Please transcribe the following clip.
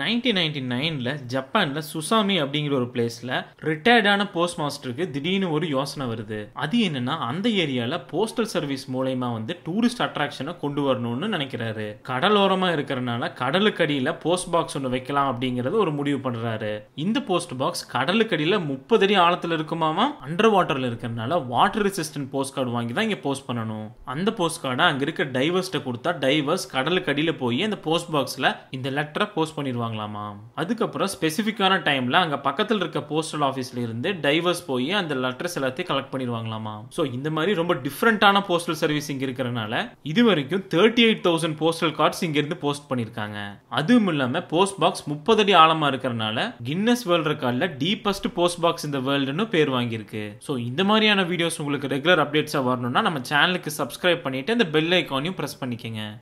nineteen ninety நைனில் ஜப்பானில் சுசாமி அப்படிங்கிற ஒரு பிளேஸில் ரிட்டையர்டான போஸ்ட் மாஸ்டருக்கு திடீர்னு ஒரு யோசனை வருது அது என்னன்னா அந்த ஏரியாவில் போஸ்டல் சர்வீஸ் மூலயமா வந்து டூரிஸ்ட் அட்ராக்ஷனை கொண்டு வரணும்னு நினைக்கிறாரு கடலோரமாக இருக்கிறனால கடலுக்கடியில் போஸ்ட் பாக்ஸ் ஒன்று வைக்கலாம் அப்படிங்கிறது ஒரு முடிவு பண்ணுறாரு இந்த போஸ்ட் பாக்ஸ் கடலுக்கடியில் முப்பது அடி ஆழத்தில் இருக்குமாமா அண்டர் வாட்டரில் இருக்கிறனால வாட்டர் ரெசிஸ்டன்ட் போஸ்ட் கார்டு வாங்கி தான் இங்கே போஸ்ட் பண்ணணும் அந்த போஸ்ட் கார்டை அங்கே இருக்க டைவர்ஸ்ட்டை கொடுத்தா டைவர்ஸ் கடலுக்கடியில் போய் அந்த போஸ்ட் பாக்ஸில் இந்த லெட்டரை போஸ்ட் பண்ணி பண்ணிடுவாங்களாமா அதுக்கப்புறம் ஸ்பெசிஃபிக்கான டைமில் அங்கே பக்கத்தில் இருக்க போஸ்டல் ஆஃபீஸ்லேருந்து டைவர்ஸ் போய் அந்த லெட்டர்ஸ் எல்லாத்தையும் கலெக்ட் பண்ணிடுவாங்களாமா ஸோ இந்த மாதிரி ரொம்ப டிஃப்ரெண்ட்டான போஸ்டல் சர்வீஸ் இங்கே இருக்கிறனால இது வரைக்கும் thirty eight thousand postal cards இங்கேருந்து போஸ்ட் பண்ணியிருக்காங்க அதுவும் இல்லாமல் போஸ்ட் பாக்ஸ் முப்பது அடி ஆழமாக இருக்கிறனால கின்னஸ் வேர்ல்ட் ரெக்கார்டில் டீப்பஸ்ட் போஸ்ட் பாக்ஸ் இந்த வேர்ல்டுன்னு பேர் வாங்கியிருக்கு ஸோ இந்த மாதிரியான வீடியோஸ் உங்களுக்கு ரெகுலர் அப்டேட்ஸாக வரணும்னா நம்ம சேனலுக்கு சப்ஸ்கிரைப் பண்ணிவிட்டு அந்த பெல் ஐக்கானையும் ப்ரெஸ் பண்ணிக்கோங்க